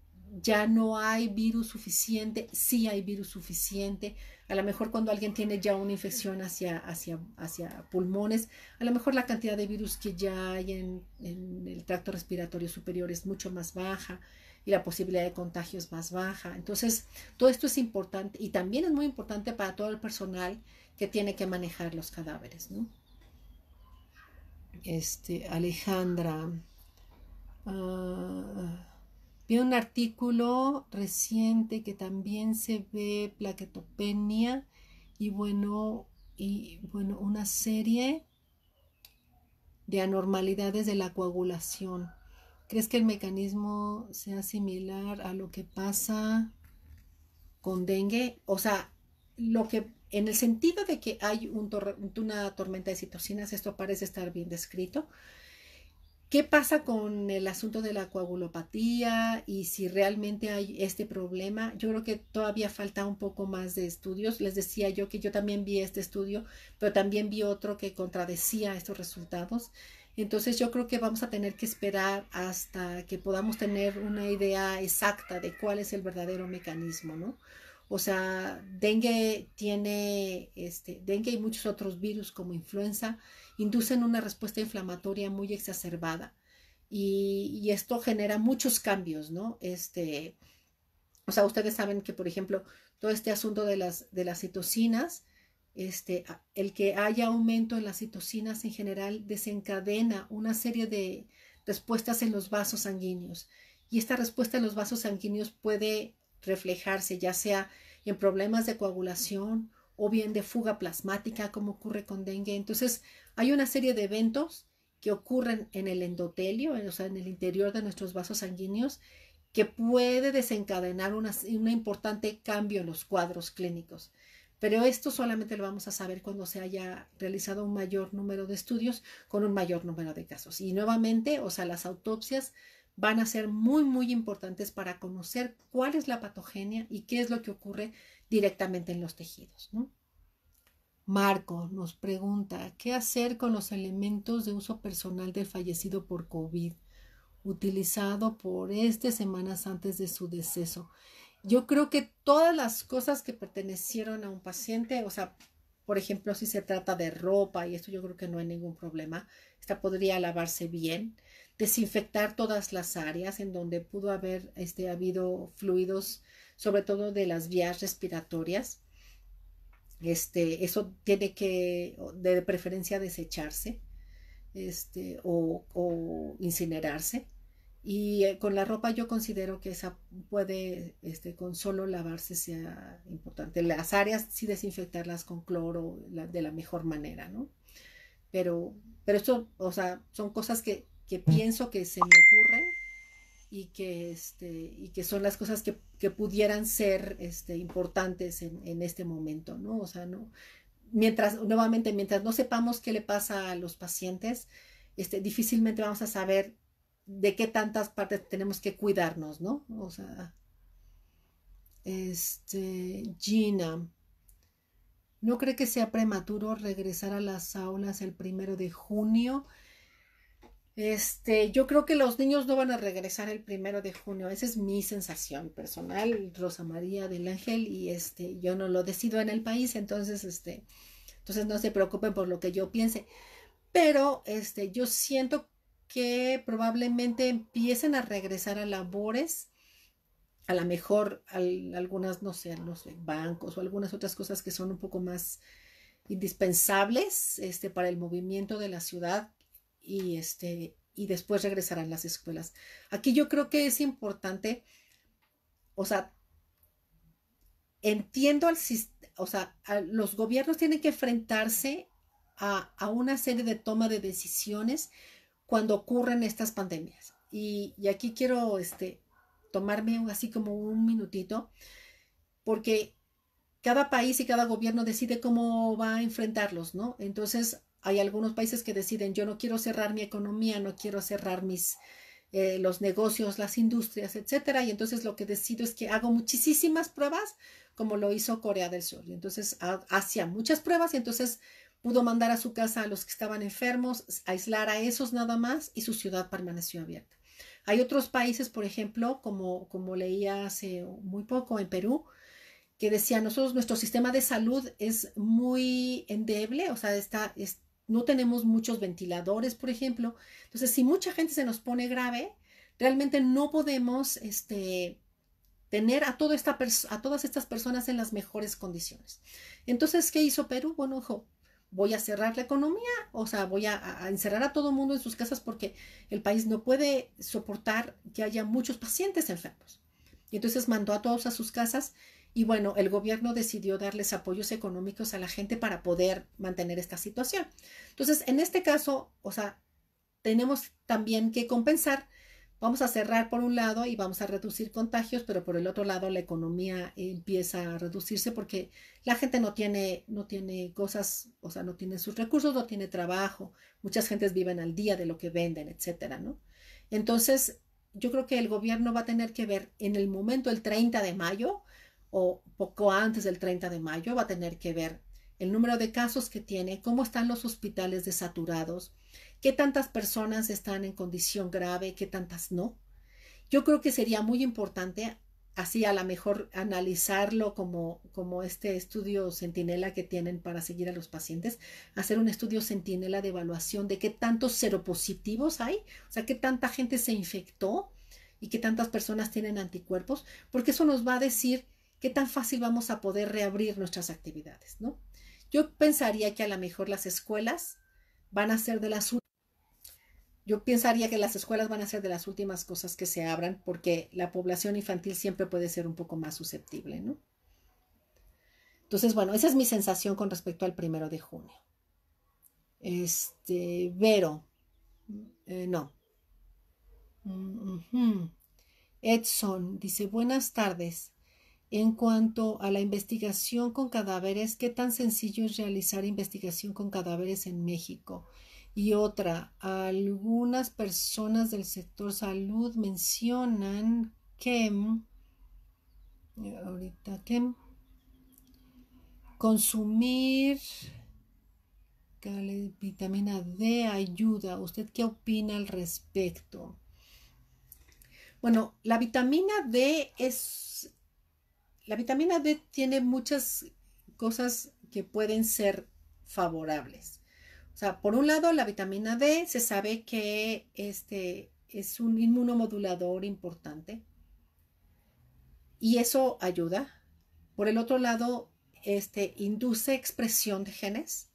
ya no hay virus suficiente, sí hay virus suficiente. A lo mejor cuando alguien tiene ya una infección hacia, hacia, pulmones, a lo mejor la cantidad de virus que ya hay en, en, el tracto respiratorio superior es mucho más baja y la posibilidad de contagio es más baja. Entonces, todo esto es importante y también es muy importante para todo el personal que tiene que manejar los cadáveres, ¿no? Este, Alejandra. Ah, vi un artículo reciente que también se ve plaquetopenia y bueno, y bueno, una serie de anormalidades de la coagulación. ¿Crees que el mecanismo sea similar a lo que pasa con dengue? O sea, lo que en el sentido de que hay una tormenta de citocinas, esto parece estar bien descrito. ¿Qué pasa con el asunto de la coagulopatía y si realmente hay este problema? Yo creo que todavía falta un poco más de estudios. Les decía yo que yo también vi este estudio, pero también vi otro que contradecía estos resultados. Entonces yo creo que vamos a tener que esperar hasta que podamos tener una idea exacta de cuál es el verdadero mecanismo, ¿no? O sea, dengue tiene, este, dengue y muchos otros virus como influenza inducen una respuesta inflamatoria muy exacerbada y, esto genera muchos cambios, ¿no? Este, o sea, ustedes saben que, por ejemplo, todo este asunto de las, de las citocinas, este, el que haya aumento en las citocinas en general desencadena una serie de respuestas en los vasos sanguíneos. Y esta respuesta en los vasos sanguíneos puede reflejarse, ya sea en problemas de coagulación o bien de fuga plasmática, como ocurre con dengue. Entonces, hay una serie de eventos que ocurren en el endotelio, o sea, en el interior de nuestros vasos sanguíneos, que puede desencadenar un importante cambio en los cuadros clínicos. Pero esto solamente lo vamos a saber cuando se haya realizado un mayor número de estudios con un mayor número de casos. Y nuevamente, o sea, las autopsias van a ser muy, muy importantes para conocer cuál es la patogenia y qué es lo que ocurre directamente en los tejidos. Marco nos pregunta, ¿qué hacer con los elementos de uso personal del fallecido por COVID utilizado por este semanas antes de su deceso? Yo creo que todas las cosas que pertenecieron a un paciente, o sea, por ejemplo, si se trata de ropa, y esto yo creo que no hay ningún problema, esta podría lavarse bien desinfectar todas las áreas en donde pudo haber este, habido fluidos, sobre todo de las vías respiratorias. Este, eso tiene que de preferencia desecharse este, o, incinerarse. Y eh, con la ropa yo considero que esa puede, este, con solo lavarse sea importante. Las áreas sí desinfectarlas con cloro de la mejor manera, ¿no? Pero, pero esto, o sea, son cosas que que pienso que se me ocurren y que, este, y que son las cosas que, pudieran ser este, importantes en, este momento, ¿no? O sea, no, mientras, nuevamente, mientras no sepamos qué le pasa a los pacientes, este, difícilmente vamos a saber de qué tantas partes tenemos que cuidarnos, ¿no? O sea, este, Gina, ¿no cree que sea prematuro regresar a las aulas el primero de junio? Este, yo creo que los niños no van a regresar el primero de junio. Esa es mi sensación personal, Rosa María del Ángel, y este, yo no lo decido en el país, entonces, este, entonces no se preocupen por lo que yo piense. Pero este, yo siento que probablemente empiecen a regresar a labores, a lo la mejor algunas, no sé, no bancos o algunas otras cosas que son un poco más indispensables este, para el movimiento de la ciudad y, este, y después regresarán a las escuelas. Aquí yo creo que es importante, o sea, entiendo al o sea, los gobiernos tienen que enfrentarse a, una serie de toma de decisiones cuando ocurren estas pandemias. Y, aquí quiero este, tomarme así como un minutito, porque cada país y cada gobierno decide cómo va a enfrentarlos, ¿no? Entonces, hay algunos países que deciden, yo no quiero cerrar mi economía, no quiero cerrar mis, eh, los negocios, las industrias, etcétera. Y entonces lo que decido es que hago muchísimas pruebas, como lo hizo Corea del Sur. Y entonces hacía muchas pruebas y entonces pudo mandar a su casa a los que estaban enfermos, aislar a esos nada más y su ciudad permaneció abierta. Hay otros países, por ejemplo, como, como leía hace muy poco en Perú, que decía, nosotros, nuestro sistema de salud es muy endeble, o sea, está, no tenemos muchos ventiladores, por ejemplo. Entonces, si mucha gente se nos pone grave, realmente no podemos este, tener a, todas estas personas en las mejores condiciones. Entonces, ¿qué hizo Perú? Bueno, ojo, voy a cerrar la economía, o sea, voy a, a encerrar a todo el mundo en sus casas porque el país no puede soportar que haya muchos pacientes enfermos. Y entonces mandó a todos a sus casas y bueno, el gobierno decidió darles apoyos económicos a la gente para poder mantener esta situación. Entonces, en este caso, o sea, tenemos también que compensar. Vamos a cerrar por un lado y vamos a reducir contagios, pero por el otro lado la economía empieza a reducirse porque la gente no tiene, no tiene cosas, o sea, no tiene sus recursos, no tiene trabajo. Muchas gentes viven al día de lo que venden, etcétera, ¿no? Entonces, yo creo que el gobierno va a tener que ver en el momento, el 30 de mayo, o poco antes del 30 de mayo va a tener que ver el número de casos que tiene, cómo están los hospitales desaturados, qué tantas personas están en condición grave, qué tantas no. Yo creo que sería muy importante así a lo mejor analizarlo como, como este estudio centinela que tienen para seguir a los pacientes, hacer un estudio centinela de evaluación de qué tantos seropositivos hay, o sea, qué tanta gente se infectó y qué tantas personas tienen anticuerpos, porque eso nos va a decir qué tan fácil vamos a poder reabrir nuestras actividades, ¿no? Yo pensaría que a lo mejor las escuelas van a ser de las yo pensaría que las escuelas van a ser de las últimas cosas que se abran porque la población infantil siempre puede ser un poco más susceptible, ¿no? Entonces, bueno, esa es mi sensación con respecto al primero de junio. Este, Vero, eh, no. Mm, Edson dice, buenas tardes. En cuanto a la investigación con cadáveres, ¿qué tan sencillo es realizar investigación con cadáveres en México? Y otra, algunas personas del sector salud mencionan que eh, ahorita que consumir vitamina D ayuda. ¿Usted qué opina al respecto? Bueno, la vitamina D es la vitamina D tiene muchas cosas que pueden ser favorables. O sea, por un lado, la vitamina D se sabe que este, es un inmunomodulador importante y eso ayuda. Por el otro lado, este, induce expresión de genes.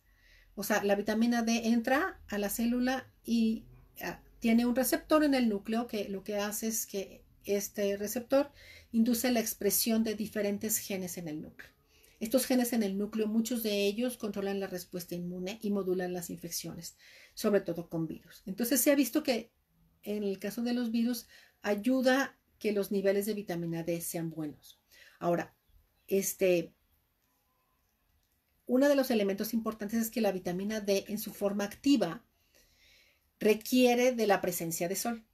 O sea, la vitamina D entra a la célula y ah, tiene un receptor en el núcleo que lo que hace es que este receptor induce la expresión de diferentes genes en el núcleo. Estos genes en el núcleo, muchos de ellos controlan la respuesta inmune y modulan las infecciones, sobre todo con virus. Entonces se ha visto que en el caso de los virus ayuda que los niveles de vitamina D sean buenos. Ahora, este, uno de los elementos importantes es que la vitamina D en su forma activa requiere de la presencia de sol.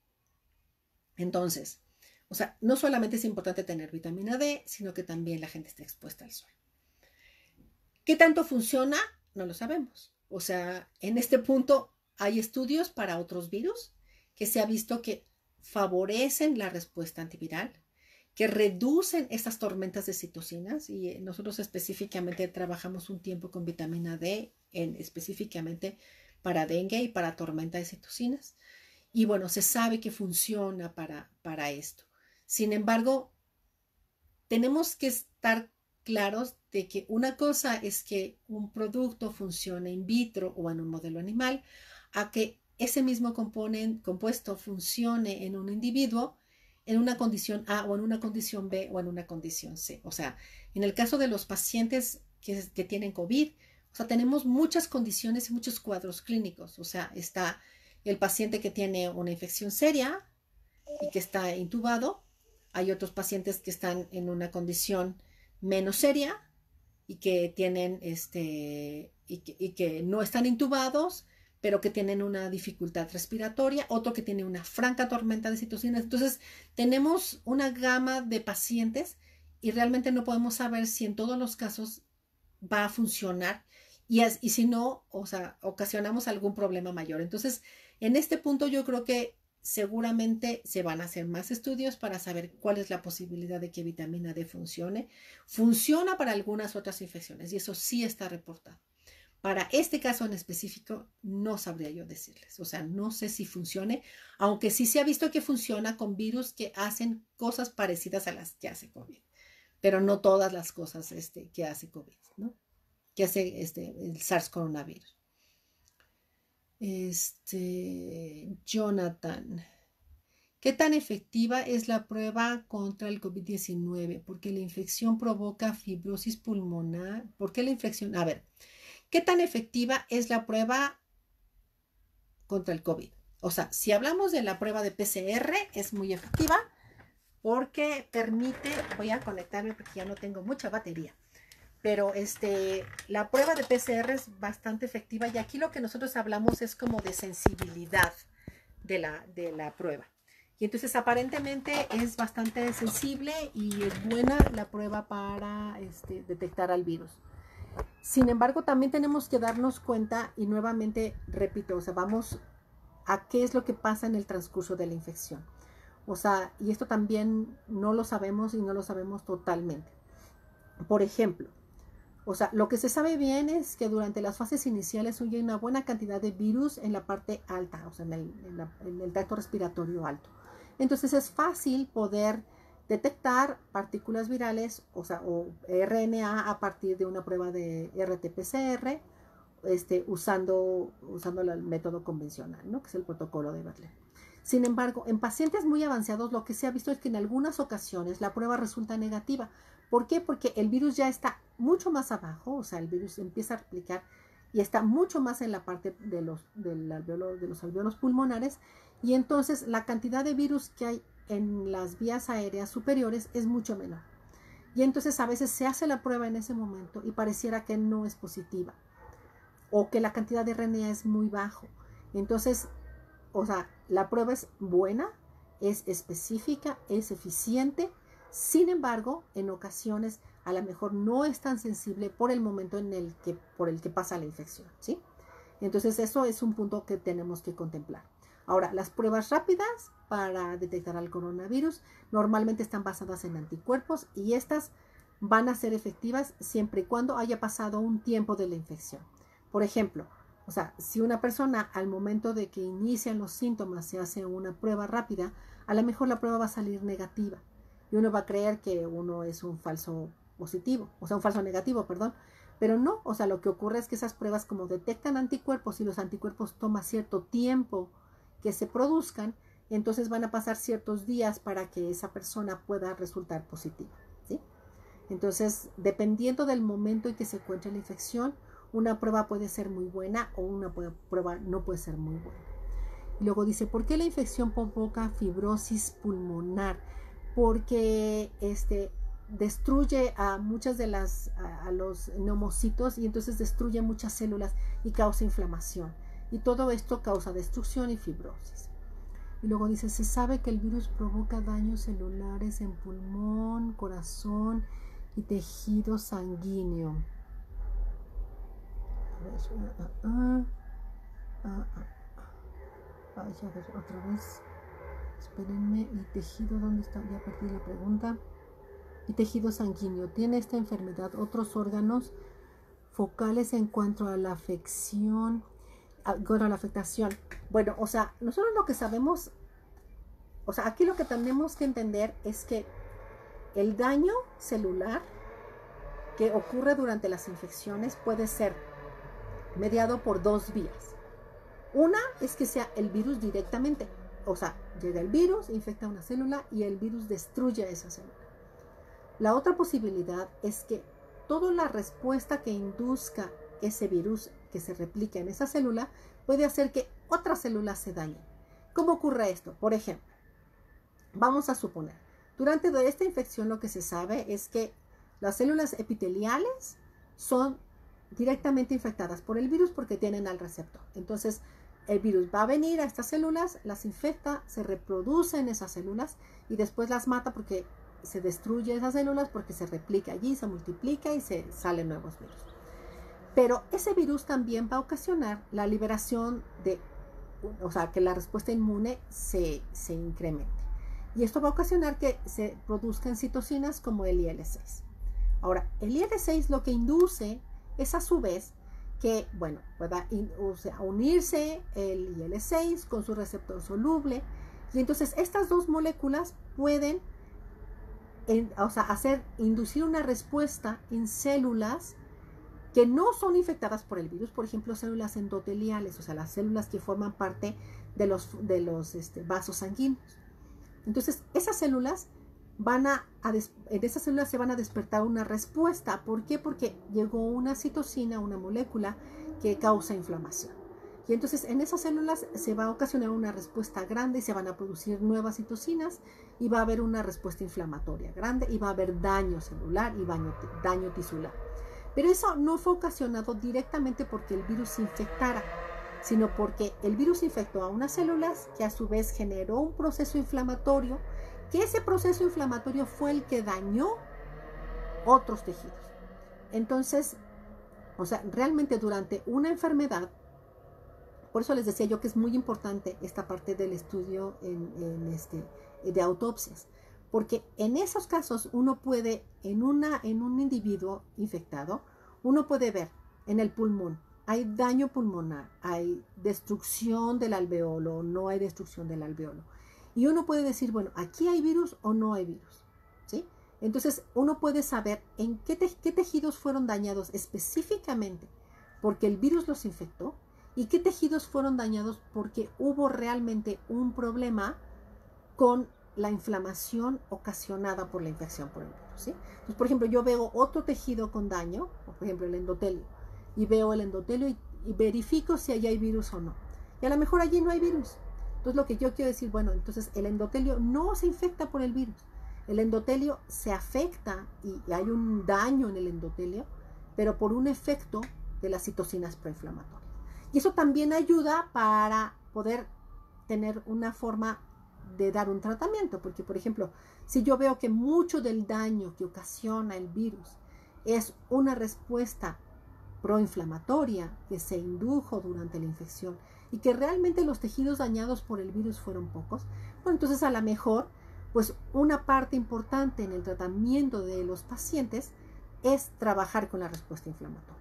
Entonces, o sea, no solamente es importante tener vitamina D, sino que también la gente está expuesta al sol. ¿Qué tanto funciona? No lo sabemos. O sea, en este punto hay estudios para otros virus que se ha visto que favorecen la respuesta antiviral, que reducen estas tormentas de citocinas y eh, nosotros específicamente trabajamos un tiempo con vitamina D en, específicamente para dengue y para tormenta de citocinas. Y bueno, se sabe que funciona para, para esto. Sin embargo, tenemos que estar claros de que una cosa es que un producto funcione in vitro o en un modelo animal, a que ese mismo compuesto funcione en un individuo en una condición A o en una condición B o en una condición C. O sea, en el caso de los pacientes que, tienen COVID, o tenemos muchas condiciones y muchos cuadros clínicos. O sea, está el paciente que tiene una infección seria y que está intubado, hay otros pacientes que están en una condición menos seria y que tienen este y que, no están intubados, pero que tienen una dificultad respiratoria, otro que tiene una franca tormenta de situaciones Entonces, tenemos una gama de pacientes y realmente no podemos saber si en todos los casos va a funcionar y, y si no, o sea, ocasionamos algún problema mayor. Entonces, en este punto yo creo que seguramente se van a hacer más estudios para saber cuál es la posibilidad de que vitamina D funcione. Funciona para algunas otras infecciones y eso sí está reportado. Para este caso en específico, no sabría yo decirles. O sea, no sé si funcione, aunque sí se ha visto que funciona con virus que hacen cosas parecidas a las que hace COVID, pero no todas las cosas este, que hace COVID, ¿no? Que hace este, el SARS coronavirus este, Jonathan. ¿Qué tan efectiva es la prueba contra el COVID-19? Porque la infección provoca fibrosis pulmonar. ¿Por qué la infección? A ver, ¿qué tan efectiva es la prueba contra el COVID? O sea, si hablamos de la prueba de PCR, es muy efectiva porque permite, voy a conectarme porque ya no tengo mucha batería pero este, la prueba de PCR es bastante efectiva y aquí lo que nosotros hablamos es como de sensibilidad de la, prueba. Y entonces aparentemente es bastante sensible y es buena la prueba para este, detectar al virus. Sin embargo, también tenemos que darnos cuenta y nuevamente, repito, o sea, vamos a qué es lo que pasa en el transcurso de la infección. O sea, y esto también no lo sabemos y no lo sabemos totalmente. Por ejemplo, o sea, lo que se sabe bien es que durante las fases iniciales huye una buena cantidad de virus en la parte alta, o sea, en el, en tracto respiratorio alto. Entonces es fácil poder detectar partículas virales, o sea, o RNA a partir de una prueba de RT-PCR, este, usando, usando el método convencional, ¿no? que es el protocolo de Berlín. Sin embargo, en pacientes muy avanzados lo que se ha visto es que en algunas ocasiones la prueba resulta negativa. ¿Por qué? Porque el virus ya está mucho más abajo, o sea, el virus empieza a replicar y está mucho más en la parte de los, de los alveolos pulmonares y entonces la cantidad de virus que hay en las vías aéreas superiores es mucho menor. Y entonces a veces se hace la prueba en ese momento y pareciera que no es positiva o que la cantidad de RNA es muy bajo. Entonces, o sea, la prueba es buena, es específica, es eficiente. Sin embargo, en ocasiones a lo mejor no es tan sensible por el momento en el que, por el que pasa la infección, ¿sí? Entonces eso es un punto que tenemos que contemplar. Ahora, las pruebas rápidas para detectar al coronavirus normalmente están basadas en anticuerpos y estas van a ser efectivas siempre y cuando haya pasado un tiempo de la infección. Por ejemplo, o sea, si una persona al momento de que inician los síntomas se hace una prueba rápida, a lo mejor la prueba va a salir negativa y uno va a creer que uno es un falso positivo, o sea, un falso negativo, perdón. Pero no, o sea, lo que ocurre es que esas pruebas como detectan anticuerpos y los anticuerpos toman cierto tiempo que se produzcan, entonces van a pasar ciertos días para que esa persona pueda resultar positiva. ¿sí? Entonces, dependiendo del momento en que se encuentre la infección, una prueba puede ser muy buena o una prueba no puede ser muy buena. luego dice, ¿por qué la infección provoca fibrosis pulmonar? Porque este, destruye a muchas de las, a, los neumocitos y entonces destruye muchas células y causa inflamación. Y todo esto causa destrucción y fibrosis. Y luego dice, se sabe que el virus provoca daños celulares en pulmón, corazón y tejido sanguíneo. otra vez. Espérenme, y tejido, ¿dónde está? Ya perdí la pregunta tejido sanguíneo. Tiene esta enfermedad otros órganos focales en cuanto a la afección, la afectación. Bueno, o sea, nosotros lo que sabemos, o sea, aquí lo que tenemos que entender es que el daño celular que ocurre durante las infecciones puede ser mediado por dos vías. Una es que sea el virus directamente, o sea, llega el virus, infecta una célula y el virus destruye esa célula. La otra posibilidad es que toda la respuesta que induzca ese virus que se replica en esa célula puede hacer que otras células se dañen. ¿Cómo ocurre esto? Por ejemplo, vamos a suponer, durante esta infección lo que se sabe es que las células epiteliales son directamente infectadas por el virus porque tienen al receptor. Entonces, el virus va a venir a estas células, las infecta, se reproduce en esas células y después las mata porque se destruye esas células porque se replica allí, se multiplica y se salen nuevos virus. Pero ese virus también va a ocasionar la liberación de, o sea, que la respuesta inmune se, incremente. Y esto va a ocasionar que se produzcan citocinas como el IL-6. Ahora, el IL-6 lo que induce es a su vez que, bueno, pueda unirse el IL-6 con su receptor soluble. Y entonces estas dos moléculas pueden o sea, hacer, inducir una respuesta en células que no son infectadas por el virus, por ejemplo, células endoteliales, o sea, las células que forman parte de los, de los este, vasos sanguíneos. Entonces, esas células van a, en esas células se van a despertar una respuesta. ¿Por qué? Porque llegó una citocina, una molécula que causa inflamación. Y entonces en esas células se va a ocasionar una respuesta grande y se van a producir nuevas citocinas y va a haber una respuesta inflamatoria grande y va a haber daño celular y daño, tisular. Pero eso no fue ocasionado directamente porque el virus se infectara, sino porque el virus infectó a unas células que a su vez generó un proceso inflamatorio, que ese proceso inflamatorio fue el que dañó otros tejidos. Entonces, o sea, realmente durante una enfermedad por eso les decía yo que es muy importante esta parte del estudio este, de autopsias, porque en esos casos uno puede, en, una, un individuo infectado, uno puede ver en el pulmón, hay daño pulmonar, hay destrucción del alveolo, no hay destrucción del alveolo. Y uno puede decir, bueno, aquí hay virus o no hay virus, ¿sí? Entonces uno puede saber en qué tejidos fueron dañados específicamente porque el virus los infectó y qué tejidos fueron dañados porque hubo realmente un problema con la inflamación ocasionada por la infección por el virus. Entonces, por ejemplo, yo veo otro tejido con daño, por ejemplo el endotelio, y veo el endotelio y, verifico si allí hay virus o no. Y a lo mejor allí no hay virus. Entonces lo que yo quiero decir, bueno, entonces el endotelio no se infecta por el virus. El endotelio se afecta y, y hay un daño en el endotelio, pero por un efecto de las citocinas proinflamatorias eso también ayuda para poder tener una forma de dar un tratamiento, porque por ejemplo, si yo veo que mucho del daño que ocasiona el virus es una respuesta proinflamatoria que se indujo durante la infección y que realmente los tejidos dañados por el virus fueron pocos, bueno, entonces a lo mejor, pues una parte importante en el tratamiento de los pacientes es trabajar con la respuesta inflamatoria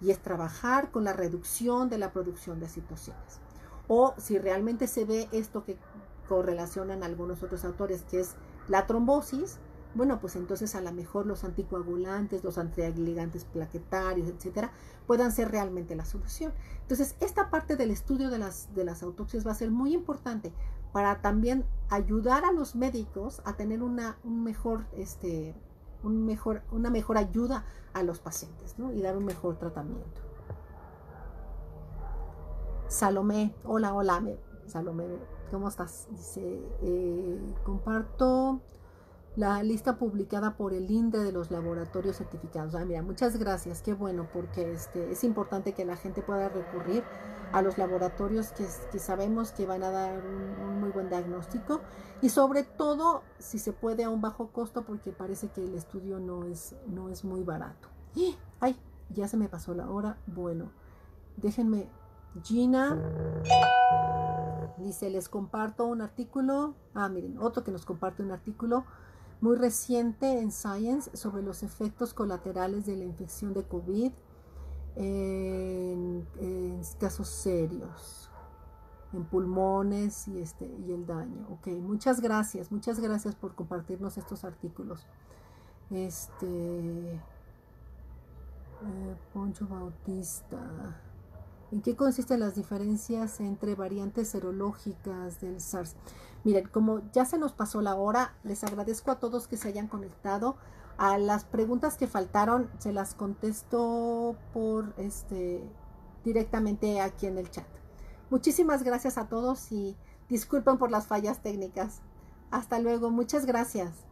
y es trabajar con la reducción de la producción de citocinas. O si realmente se ve esto que correlacionan algunos otros autores, que es la trombosis, bueno, pues entonces a lo mejor los anticoagulantes, los antiagregantes plaquetarios, etcétera, puedan ser realmente la solución. Entonces, esta parte del estudio de las, de las autopsias va a ser muy importante para también ayudar a los médicos a tener una, un mejor este, mejor, una mejor ayuda a los pacientes y dar un mejor tratamiento. Salomé, hola, hola, Salomé, ¿cómo estás? Dice, eh, comparto la lista publicada por el INDE de los laboratorios certificados. Ah, mira, muchas gracias, qué bueno, porque este, es importante que la gente pueda recurrir a los laboratorios que, sabemos que van a dar un, muy buen diagnóstico y sobre todo si se puede a un bajo costo porque parece que el estudio no es, no es muy barato. ¡Ay! Ya se me pasó la hora. Bueno, déjenme. Gina dice, les comparto un artículo. Ah, miren, otro que nos comparte un artículo muy reciente en Science sobre los efectos colaterales de la infección de COVID en, casos serios, en pulmones y, este, y el daño. Ok, muchas gracias, muchas gracias por compartirnos estos artículos. Este. Eh, Poncho Bautista. ¿En qué consisten las diferencias entre variantes serológicas del SARS? Miren, como ya se nos pasó la hora, les agradezco a todos que se hayan conectado. A las preguntas que faltaron se las contesto por este directamente aquí en el chat. Muchísimas gracias a todos y disculpen por las fallas técnicas. Hasta luego, muchas gracias.